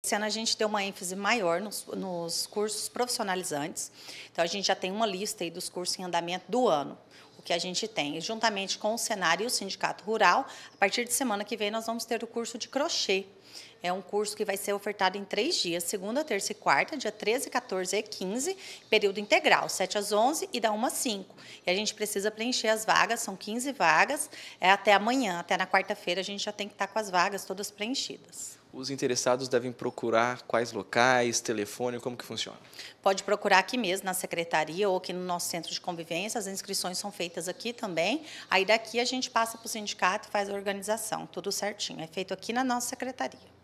Esse ano a gente deu uma ênfase maior nos, nos cursos profissionalizantes. Então, a gente já tem uma lista dos cursos em andamento do ano que a gente tem. Juntamente com o Senar e o Sindicato Rural, a partir de semana que vem nós vamos ter o curso de crochê. É um curso que vai ser ofertado em três dias, segunda, terça e quarta, dia 13, 14 e 15, período integral, 7 às 11 e da 1 às 5. E a gente precisa preencher as vagas, são 15 vagas, é até amanhã, até na quarta-feira a gente já tem que estar com as vagas todas preenchidas. Os interessados devem procurar quais locais, telefone, como que funciona? Pode procurar aqui mesmo, na secretaria ou aqui no nosso centro de convivência, as inscrições são feitas feitas aqui também. Aí daqui a gente passa para o sindicato e faz a organização, tudo certinho. É feito aqui na nossa secretaria.